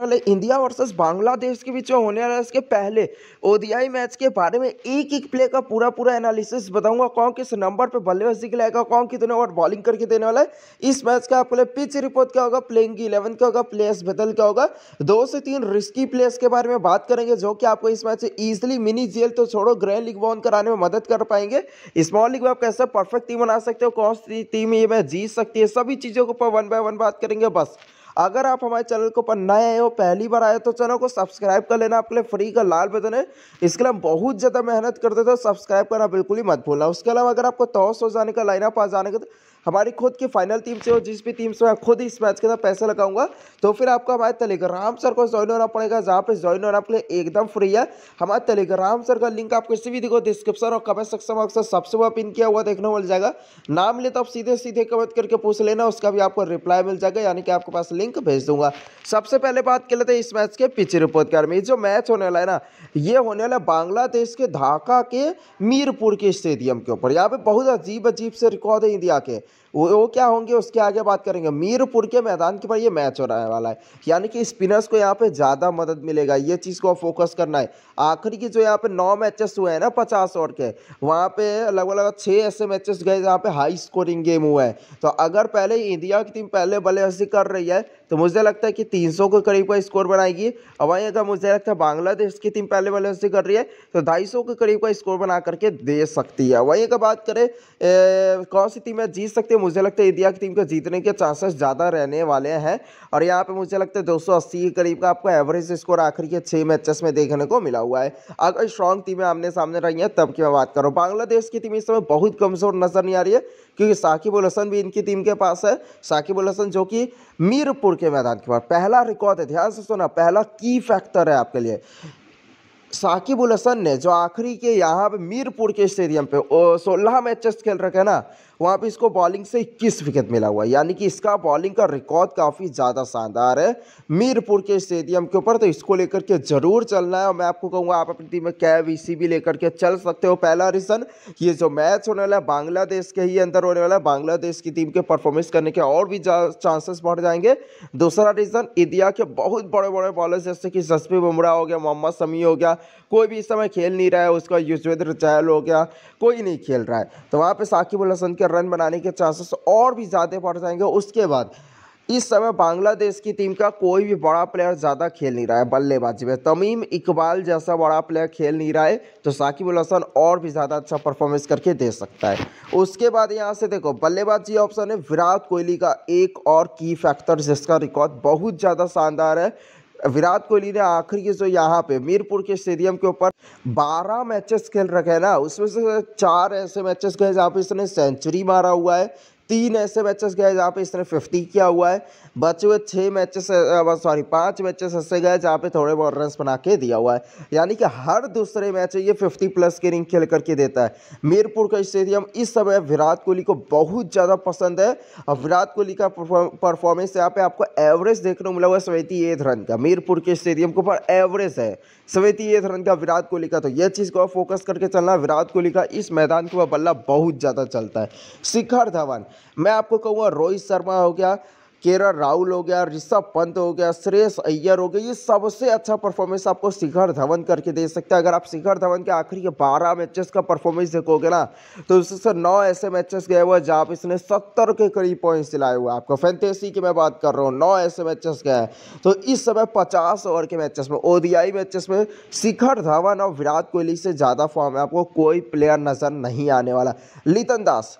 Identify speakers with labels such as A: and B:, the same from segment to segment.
A: channel India versus Bangladesh के बीच में होने वाले इसके पहले ओडीआई मैच के बारे में एक एक प्ले का पूरा पूरा एनालिसिस बताऊंगा कौन किस नंबर पे बल्लेबाजी के खिलाएगा कौन कितने ओवर बॉलिंग करके देने वाला है इस मैच का आपको पिच रिपोर्ट क्या होगा प्लेइंग की इलेवन क्या होगा प्लेयर्स बदल क्या होगा दो से तीन रिस्की प्लेयर्स के बारे में बात करेंगे जो कि आपको इस मैच से ईजिली मिनी जेल तो छोड़ो ग्रैंड लीग बॉन कराने में मदद कर पाएंगे स्मॉल लीग में आप कैसे परफेक्ट टीम बना सकते हो कौन सी टीम ये मैच जीत सकती है सभी चीज़ों के ऊपर वन बाय वन बात करेंगे बस अगर आप हमारे चैनल के ऊपर नए आए हो पहली बार आए तो चैनल को सब्सक्राइब कर लेना आपके लिए फ्री का लाल बटन है इसके लिए हम बहुत ज़्यादा मेहनत करते थे तो सब्सक्राइब करना बिल्कुल ही मत भूलना उसके अलावा अगर आपको तो हो जाने का लाइन आप आ जाने का तो हमारी खुद की फाइनल टीम से हो जिस भी टीम से मैं खुद इस मैच के अंदर पैसा लगाऊंगा तो फिर आपको हमारे टेलीग्राम सर को ज्वाइन होना पड़ेगा जहाँ पे ज्वाइन होना आपके लिए एकदम फ्री है हमारे टेलीग्राम सर का लिंक आपको इसी भी देखो डिस्क्रिप्शन और कमेंट सेक्शन अक्सर सबसे वह पिन किया हुआ देखने मिल जाएगा नाम ले तो आप सीधे सीधे कमेंट करके पूछ लेना उसका भी आपको रिप्लाई मिल जाएगा यानी कि आपके पास लिंक भेज दूंगा सबसे पहले बात कर लेते हैं इस मैच के पिच रिपोर्ट के में जो मैच होने वाला है ना ये होने वाला बांग्लादेश के ढाका के मीरपुर के स्टेडियम के ऊपर यहाँ पे बहुत अजीब अजीब से रिकॉर्ड है इंडिया के वो वो क्या होंगे उसके आगे बात करेंगे मीरपुर के मैदान के पर ये मैच हो रहा है वाला है यानी कि स्पिनर्स को यहाँ पे ज़्यादा मदद मिलेगा ये चीज़ को फोकस करना है आखिरी की जो यहाँ पे नौ मैचेस हुए हैं ना पचास ओवर के वहाँ पे लगभग लगभग छः ऐसे मैचेस गए जहाँ पे हाई स्कोरिंग गेम हुआ है तो अगर पहले इंडिया की टीम पहले बल्लेबाजी कर रही है तो मुझे लगता है कि तीन के करीब का स्कोर बनाएगी और वहीं अगर मुझे लगता है बांग्लादेश की टीम पहले बल्लेबाजी कर रही है तो ढाई के करीब का स्कोर बना करके दे सकती है वहीं अगर बात करें कौन सी टीमें जीत सकते हैं मुझे लगता है इंडिया की टीम को जीतने के चांसेस ज़्यादा रहने वाले हैं और यहाँ पे मुझे लगता है दो सौ अस्सी के करीब का आपको एवरेज स्कोर आखिरी के छः मैचेस में देखने को मिला हुआ है अगर स्ट्रॉन्ग टीमें आमने सामने रही हैं तब की मैं बात करूँ बांग्लादेश की टीम इस समय बहुत कमज़ोर नज़र नहीं आ रही है क्योंकि साकिब उल हसन भी इनकी टीम के पास है साकिब उल हसन जो कि मीरपुर के मैदान के पास पहला रिकॉर्ड है ध्यान से सुना पहला की फैक्टर है आपके लिए साकिब उल हसन ने जो आखिरी के यहाँ पे मीरपुर के स्टेडियम पे सोलह मैचेस खेल रखे ना वहाँ पे इसको बॉलिंग से इक्कीस विकेट मिला हुआ है यानी कि इसका बॉलिंग का रिकॉर्ड काफ़ी ज़्यादा शानदार है मीरपुर के स्टेडियम के ऊपर तो इसको लेकर के ज़रूर चलना है और मैं आपको कहूँगा आप अपनी टीम में कैब इसी भी लेकर के चल सकते हो पहला रीज़न ये जो मैच होने वाला है बांग्लादेश के ही अंदर होने वाला है बांग्लादेश की टीम के परफॉर्मेंस करने के और भी चांसेस बढ़ जाएंगे दूसरा रीज़न इंडिया के बहुत बड़े बड़े बॉलर जैसे कि जसपी बुमराह हो गया मोहम्मद शमी हो गया कोई भी इस समय खेल नहीं रहा है उसका युजवेंद्र चहल हो गया कोई नहीं खेल रहा है तो वहाँ पर साकिब उल हसन के रन बनाने के चांसेस और भी ज़्यादा बढ़ जाएंगे उसके बाद इस समय बांग्लादेश की टीम का कोई भी बड़ा प्लेयर ज़्यादा खेल नहीं रहा है बल्लेबाजी में तमीम इकबाल जैसा बड़ा प्लेयर खेल नहीं रहा है तो साकिब उल हसन और भी ज़्यादा अच्छा परफॉर्मेंस करके दे सकता है उसके बाद यहाँ से देखो बल्लेबाजी ऑप्शन है विराट कोहली का एक और की फैक्टर जिसका रिकॉर्ड बहुत ज़्यादा शानदार है विराट कोहली ने आखिरी जो यहाँ पे मीरपुर के स्टेडियम के ऊपर 12 मैचेस खेल रखे हैं ना उसमें से चार ऐसे मैचेस गए जहाँ पे इसने सेंचुरी मारा हुआ है तीन ऐसे मैचेस गए जहाँ पे इसने फिफ्टी किया हुआ है बचे हुए छः मैचेस सॉरी पांच मैचेस ऐसे गए जहाँ पे थोड़े बहुत रन बना के दिया हुआ है यानी कि हर दूसरे मैच ये फिफ्टी प्लस की रिंग खेल करके देता है मीरपुर का स्टेडियम इस समय विराट कोहली को बहुत ज़्यादा पसंद है और विराट कोहली का परफॉर्मेंस यहाँ पे आपको एवरेज देखने को मिला हुआ है सेवेंटी रन का मीरपुर के स्टेडियम के ऊपर एवरेज है सवेतीस रन का विराट कोहली का तो यह चीज़ को फोकस करके चलना विराट कोहली का इस मैदान के वह बल्ला बहुत ज़्यादा चलता है शिखर धवन मैं आपको कहूँगा रोहित शर्मा हो गया केरल राहुल हो गया ऋषभ पंत हो गया श्रेयस अय्यर हो गया ये सबसे अच्छा परफॉर्मेंस आपको शिखर धवन करके दे सकता है अगर आप शिखर धवन के आखिरी के बारह मैचेस का परफॉर्मेंस देखोगे ना तो उससे नौ ऐसे मैचेस गए हुए जहाँ पर इसने सत्तर के करीब पॉइंट्स दिलाए हुए आपको फैंतेसी की मैं बात कर रहा हूँ नौ ऐसे मैचेस गए तो इस समय पचास ओवर के मैचेस में ओडीआई मैचेस में शिखर धवन और विराट कोहली से ज़्यादा फॉर्म है आपको कोई प्लेयर नज़र नहीं आने वाला लितन दास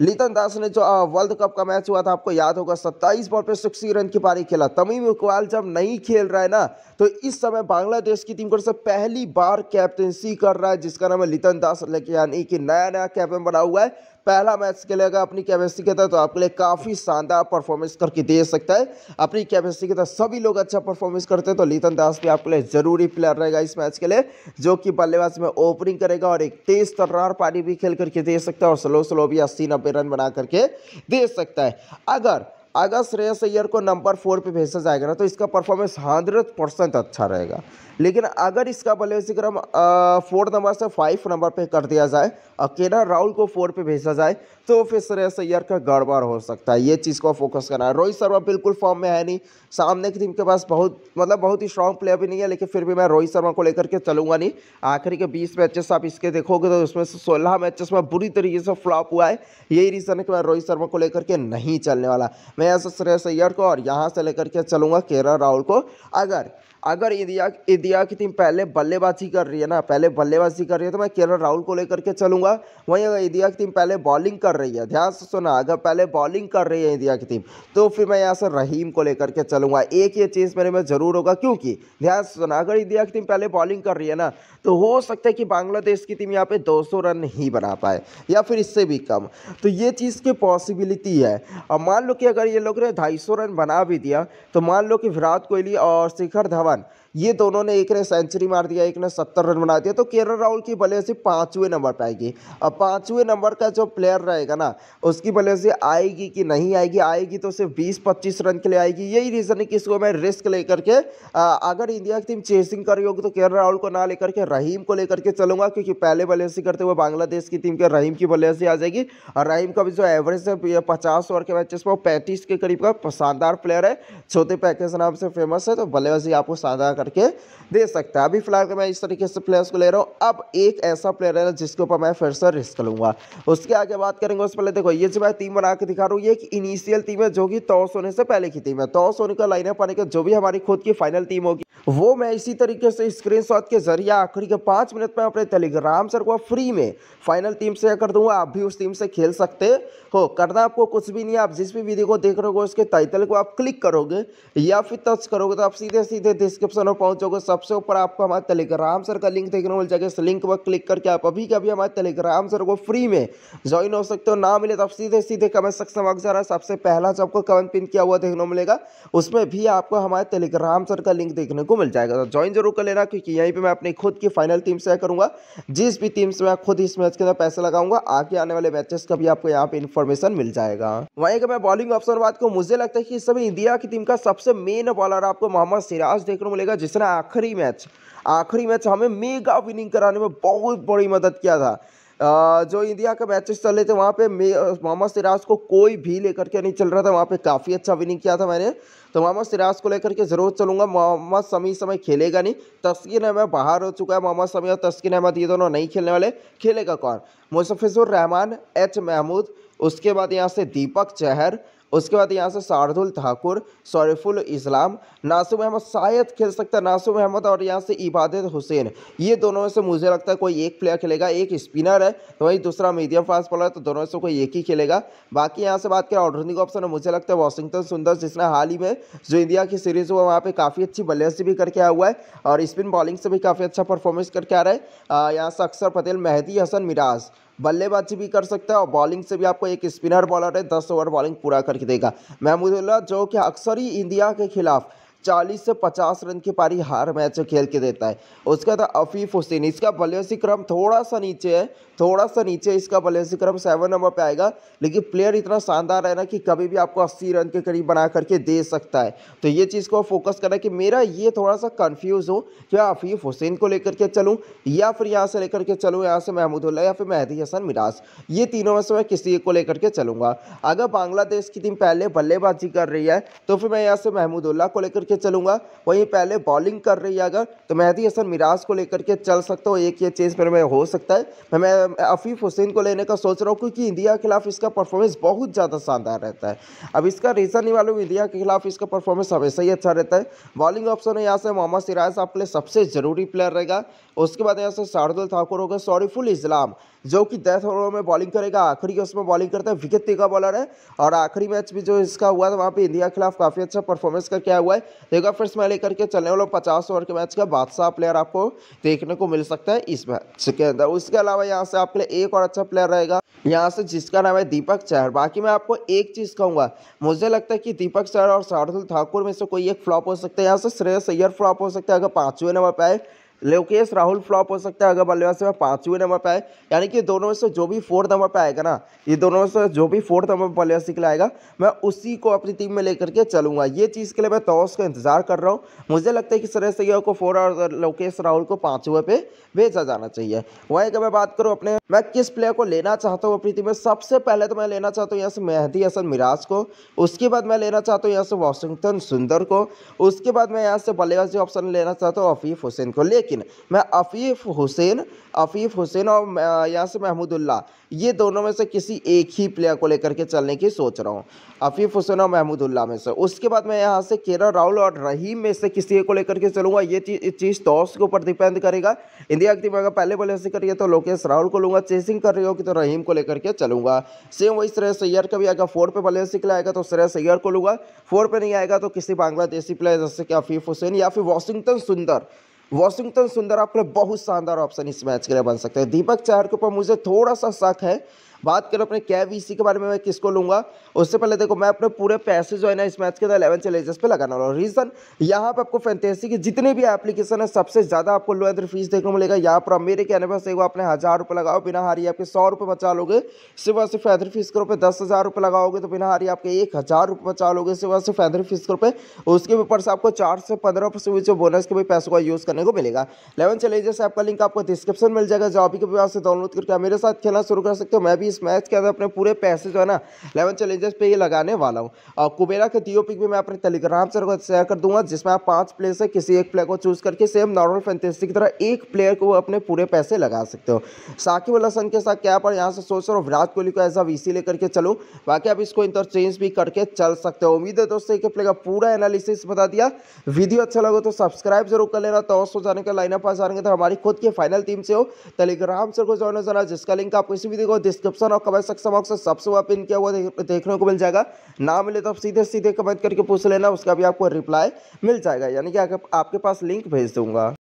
A: लीतन दास ने जो वर्ल्ड कप का मैच हुआ था आपको याद होगा सत्ताईस बॉल पे सिक्सटी रन की पारी खेला तमीम इकबाल जब नहीं खेल रहा है ना तो इस समय बांग्लादेश की टीम को सबसे से पहली बार कैप्टनसी कर रहा है जिसका नाम है लीतन दास लेकिन यानी कि नया नया कैप्टन बना हुआ है पहला मैच खेलेगा अपनी कैपेसिटी के तहत तो आपके लिए काफ़ी शानदार परफॉर्मेंस करके दे सकता है अपनी कैपेसिटी के तहत सभी लोग अच्छा परफॉर्मेंस करते हैं तो लीतन दास भी आपके लिए ज़रूरी प्लेयर रहेगा इस मैच के लिए जो कि बल्लेबाज में ओपनिंग करेगा और एक तेज तर्रार पारी भी खेल करके दे सकता है और स्लो स्लो भी अस्सी नब्बे रन बना करके दे सकता है अगर अगर श्रेयस अय्यर को नंबर फोर पे भेजा जाएगा ना तो इसका परफॉर्मेंस हंड्रेड परसेंट अच्छा रहेगा लेकिन अगर इसका बल्लेबाजीक्रम फोर नंबर से फाइव नंबर पे कर दिया जाए अकेला राहुल को फोर पे भेजा जाए तो फिर श्रेयस अय्यर का गड़बड़ हो सकता है ये चीज़ को फोकस करना है रोहित शर्मा बिल्कुल फॉर्म में है नहीं सामने की टीम के पास बहुत मतलब बहुत ही स्ट्रॉन्ग प्लेयर भी नहीं है लेकिन फिर भी मैं रोहित शर्मा को लेकर के चलूंगा नहीं आखिरी के बीस मैचेस आप इसके देखोगे तो उसमें से सोलह मैचेस में बुरी तरीके से फ्लॉप हुआ है यही रीज़न है कि मैं रोहित शर्मा को लेकर के नहीं चलने वाला मैं ऐसा श्रेयस अय्यर को और यहाँ से लेकर के चलूँगा केरल राहुल को अगर अगर इंडिया इंडिया इंडिया की टीम पहले बल्लेबाजी कर रही है ना पहले बल्लेबाजी कर रही है तो मैं केरल राहुल को लेकर के चलूंगा वहीं अगर इंडिया की टीम पहले बॉलिंग कर रही है ध्यान से सुना अगर पहले बॉलिंग कर रही है इंडिया की टीम तो फिर मैं यहाँ से रहीम को लेकर के चलूंगा एक ये चीज़ मेरे में ज़रूर होगा क्योंकि ध्यान से सुना अगर इंडिया की टीम पहले बॉलिंग कर रही है ना तो हो सकता है कि बांग्लादेश की टीम यहाँ पे दो रन नहीं बना पाए या फिर इससे भी कम तो ये चीज़ की पॉसिबिलिटी है और मान लो कि अगर ये लोग ने ढाई रन बना भी दिया तो मान लो कि विराट कोहली और शिखर धवन ये दोनों ने एक ने सेंचुरी मार दिया एक ने सत्तर रन बना दिया तो केरल राहुल की बल्ले से पाँचवें नंबर पर आएगी अब पाँचवें नंबर का जो प्लेयर रहेगा ना उसकी बल्ले से आएगी कि नहीं आएगी आएगी तो सिर्फ बीस पच्चीस रन के लिए आएगी यही रीज़न है कि इसको मैं रिस्क लेकर के अगर इंडिया की टीम चेसिंग कर रही होगी तो केरल राहुल को ना लेकर के रहीम को लेकर के चलूंगा क्योंकि पहले से करते हुए बांग्लादेश की टीम के रहीम की से आ जाएगी और रहीम का भी जो एवरेज है पचास ओवर के मैचेस में वो पैंतीस के करीब का शानदार प्लेयर है छोटे पैकेज नाम से फेमस है तो बल्लेबाजी आपको शानदार करके दे सकता है अभी फिलहाल मैं इस तरीके से प्लेयर्स को ले रहा हूँ अब एक ऐसा प्लेयर है जिसके ऊपर मैं फिर से रिस्क लूँगा उसके आगे बात करेंगे उस पहले देखो ये जो मैं टीम बना के दिखा रहा हूँ ये एक इनिशियल टीम है जो कि टॉस होने से पहले की टीम है टॉस होने का लाइनअप आने का जो भी हमारी खुद की फाइनल टीम होगी वो मैं इसी तरीके से स्क्रीनशॉट के जरिए आखिरी के पाँच मिनट में अपने टेलीग्राम सर को फ्री में फाइनल टीम से कर दूंगा आप भी उस टीम से खेल सकते हो करना आपको कुछ भी नहीं है आप जिस भी वीडियो को देख रहे हो उसके टाइटल को आप क्लिक करोगे या फिर टच करोगे तो आप सीधे सीधे डिस्क्रिप्शन लोग पहुंचोगे सबसे ऊपर आपको हमारे टेलीग्राम सर का लिंक देखने को मिल जाएगा इस लिंक पर क्लिक करके आप अभी कभी हमारे टेलीग्राम सर को फ्री में ज्वाइन हो सकते हो ना मिले तो आप सीधे सीधे कमेंट सेक्शन में जा रहा है सबसे पहला जो आपको कमेंट पिन किया हुआ देखने को मिलेगा उसमें भी आपको हमारे टेलीग्राम सर का लिंक देखने को मिल जाएगा तो ज्वाइन जरूर कर लेना क्योंकि यहीं पर मैं अपनी खुद की फाइनल टीम शेयर करूँगा जिस भी टीम से मैं खुद इस मैच के अंदर पैसे लगाऊंगा आगे आने वाले मैचेस का भी आपको यहाँ पर इन्फॉर्मेशन मिल जाएगा वहीं अगर मैं बॉलिंग ऑप्शन बात को मुझे लगता है कि इस समय इंडिया की टीम का सबसे मेन बॉलर आपको मोहम्मद सिराज देखने को मिलेगा जिसने आखिरी मैच आखिरी मैच हमें मेगा विनिंग कराने में बहुत बड़ी मदद किया था जो इंडिया का मैचेस चल रहे थे वहाँ पे मोहम्मद सिराज को कोई भी लेकर के नहीं चल रहा था वहाँ पे काफ़ी अच्छा विनिंग किया था मैंने तो मोहम्मद सिराज को लेकर के ज़रूर चलूंगा मोहम्मद समी समय खेलेगा नहीं तस्किन अहमद बाहर हो चुका है मोहम्मद समी और तस्किन अहमद ये दोनों नहीं खेलने वाले खेलेगा कौन मुजफ्फिजुर रहमान एच महमूद उसके बाद यहाँ से दीपक चहर उसके बाद यहाँ से शार्दुल ठाकुर शरीफुल इस्लाम नासिम अहमद शायद खेल सकता है नासिम अहमद और यहाँ से इबादत हुसैन ये दोनों में से मुझे लगता है कोई एक प्लेयर खेलेगा एक स्पिनर है तो वही दूसरा मीडियम फास्ट बॉलर है तो दोनों से कोई एक ही खेलेगा बाकी यहाँ से बात करें ऑर्डरिंग ऑप्शन है मुझे लगता है वॉशिंगटन सुंदर जिसने हाल ही में जो इंडिया की सीरीज हुआ वहाँ पर काफ़ी अच्छी बल्लेबाजी भी करके आया हुआ है और स्पिन बॉलिंग से भी काफ़ी अच्छा परफॉर्मेंस करके आ रहा है यहाँ से अक्सर पटेल मेहदी हसन मिराज बल्लेबाजी भी कर सकता है और बॉलिंग से भी आपको एक स्पिनर बॉलर है दस ओवर बॉलिंग पूरा करके देगा महमूदुल्ला जो कि अक्सर ही इंडिया के खिलाफ चालीस से पचास रन की पारी हार मैच खेल के देता है उसका था अफीफ हुसैन इसका बल्लेबाजी क्रम थोड़ा सा नीचे है थोड़ा सा नीचे इसका बल्लेबाजी क्रम सेवन नंबर पे आएगा लेकिन प्लेयर इतना शानदार है ना कि कभी भी आपको अस्सी रन के करीब बना करके दे सकता है तो ये चीज़ को फोकस करना कि मेरा ये थोड़ा सा कन्फ्यूज़ हो कि हाँ, अफीफ हुसैन को लेकर के चलूँ या फिर यहाँ से लेकर के चलूँ यहाँ से महमूदुल्ला या फिर मेहदी हसन मिराज ये तीनों में से मैं किसी को लेकर के चलूँगा अगर बांग्लादेश की टीम पहले बल्लेबाजी कर रही है तो फिर मैं यहाँ से महमूदुल्ला को लेकर के चलूँगा वहीं पहले बॉलिंग कर रही है अगर तो मेहदी हसन मिराज को लेकर के चल सकता हूँ एक ये चीज़ मेरे में हो सकता है मैं मैं आफीफ हुसैन को लेने का सोच रहा हूँ क्योंकि इंडिया के खिलाफ इसका परफॉर्मेंस बहुत ज़्यादा शानदार रहता है अब इसका रीज़न ही मालूम इंडिया के खिलाफ इसका परफॉर्मेंस हमेशा ही अच्छा रहता है बॉलिंग ऑप्शन है यहाँ से मोहम्मद सिराज आपके लिए सबसे ज़रूरी प्लेयर रहेगा उसके बाद यहाँ से शार्दुल ठाकुर हो गए सॉरीफुल इस्लाम जो कि डेथ ओवर में बॉलिंग करेगा आखिरी उसमें बॉलिंग करता है विकेट टेका बॉलर है और आखिरी मैच भी जो इसका हुआ था वहाँ पे इंडिया के खिलाफ काफ़ी अच्छा परफॉर्मेंस का क्या हुआ है देखो फिर मैं लेकर के चलने वाला पचास ओवर के मैच का बादशाह प्लेयर आपको देखने को मिल सकता है इस मैच के अंदर उसके अलावा यहाँ से आपके लिए एक और अच्छा प्लेयर रहेगा यहाँ से जिसका नाम है दीपक चहर बाकी मैं आपको एक चीज़ कहूंगा मुझे लगता है कि दीपक चहर और शार्दुल ठाकुर में से कोई एक फ्लॉप हो सकता है यहाँ से श्रेय सैयर फ्लॉप हो सकता है अगर पांचवें नंबर पर आए लोकेश राहुल फ्लॉप हो सकता है अगर बल्लेबाज में पाँचवें नंबर पर आए यानी कि दोनों से जो भी फोर्थ नंबर पर आएगा ना ये दोनों से जो भी फोर्थ नंबर पर बल्लेबाज निकल आएगा मैं उसी को अपनी टीम में लेकर के चलूँगा ये चीज़ के लिए मैं तोस का इंतजार कर रहा हूँ मुझे लगता है कि सरेश सैया को फोर और लोकेश राहुल को पाँचवें पे भेजा जाना चाहिए वहीं अगर मैं बात करूँ अपने मैं किस प्लेयर को लेना चाहता हूँ अपनी टीम में सबसे पहले तो मैं लेना चाहता हूँ यहाँ से मेहदी हसन मिराज को उसके बाद मैं लेना चाहता हूँ यहाँ से वॉशिंगटन सुंदर को उसके बाद मैं यहाँ से बल्लेबाजी ऑप्शन लेना चाहता हूँ अफीफ हुसैन को लेकिन लेकिन मैं आफीफ हुसैन आफीफ हुसैन और यहाँ से महमूदुल्ला ये दोनों में से किसी एक ही प्लेयर को लेकर के चलने की सोच रहा हूँ आफीफ हुसैन और महमूदुल्ला में से उसके बाद मैं यहाँ से केरल राहुल और रहीम में से किसी एक को लेकर के चलूँगा ये चीज़ चीज़ टॉस के ऊपर डिपेंड करेगा इंडिया की टीम अगर पहले बॉलिंग से करिए तो लोकेश राहुल को लूँगा चेसिंग कर रही होगी तो रहीम को लेकर के चलूँगा सेम वही श्रेयस सैयर का भी अगर फोर पर बॉलिंग आएगा तो श्रेयस सैयर को लूँगा फोर पर नहीं आएगा तो किसी बांग्लादेशी प्लेयर जैसे कि आफीफ हुसैन या फिर वॉशिंगटन सुंदर वॉशिंगटन सुंदर आपके लिए बहुत शानदार ऑप्शन इस मैच के लिए बन सकते हैं दीपक चार के ऊपर मुझे थोड़ा सा शक है बात करें अपने कैब वी के बारे में मैं किसको लूँगा उससे पहले देखो मैं अपने पूरे पैसे जो है ना इस मैच के अंदर एलेवन चैलेंजेस पे लगाने वाला हूँ रीज़न यहाँ पर आपको फैंटेसी की जितनी भी एप्लीकेशन है सबसे ज़्यादा आपको लो एंड फीस देखने को मिलेगा यहाँ पर मेरे कहने पर सही आपने हज़ार रुपये लगाओ बिना हारी आपके सौ रुपये बचा लोगे और सिर्फ एदर फीस करो पे दस हज़ार रुपये लगाओगे तो बिना हारी आपके एक हज़ार रुपये बचा लोगे और सिर्फ एदर फीस करो पे उसके ऊपर से आपको चार से पंद्रह परसेंट जो बोनस के भी पैसों का यूज़ करने को मिलेगा इलेवन चैलेंजेस ऐप का लिंक आपको डिस्क्रिप्शन मिल जाएगा जो आप के पास से डाउनलोड करके मेरे साथ खेलना शुरू कर सकते हो मैं भी इस मैच के अंदर अपने पूरे पैसे जो है ना इलेवन चैलेंजर्स पे ये लगाने वाला हूँ और कुबेरा के दियो पिक भी मैं अपने टेलीग्राम से शेयर कर दूंगा जिसमें आप पाँच प्लेयर से किसी एक प्लेयर को चूज करके सेम नॉर्मल फैंटेसी की तरह एक प्लेयर को अपने पूरे पैसे लगा सकते हो साकिब अल हसन के साथ क्या पर यहाँ से सोच रहा हूँ विराट कोहली को एज अ वी लेकर के चलूँ बाकी आप इसको इंटरचेंज भी करके चल सकते हो उम्मीद है दोस्तों एक प्लेयर का पूरा एनालिसिस बता दिया वीडियो अच्छा लगे तो सब्सक्राइब जरूर कर लेना तो हो जाने का लाइन अप आ जाएंगे तो हमारी खुद की फाइनल टीम से हो टेलीग्राम से को ज्वाइन हो जाना जिसका लिंक आपको इसी वीडियो को डिस्क्रिप्शन क्वेश्चन और कमेंट सेक्शन बॉक्स सबसे वहाँ पिन किया हुआ देखने को मिल जाएगा ना मिले तो आप सीधे सीधे कमेंट करके पूछ लेना उसका भी आपको रिप्लाई मिल जाएगा यानी कि आपके पास लिंक भेज दूंगा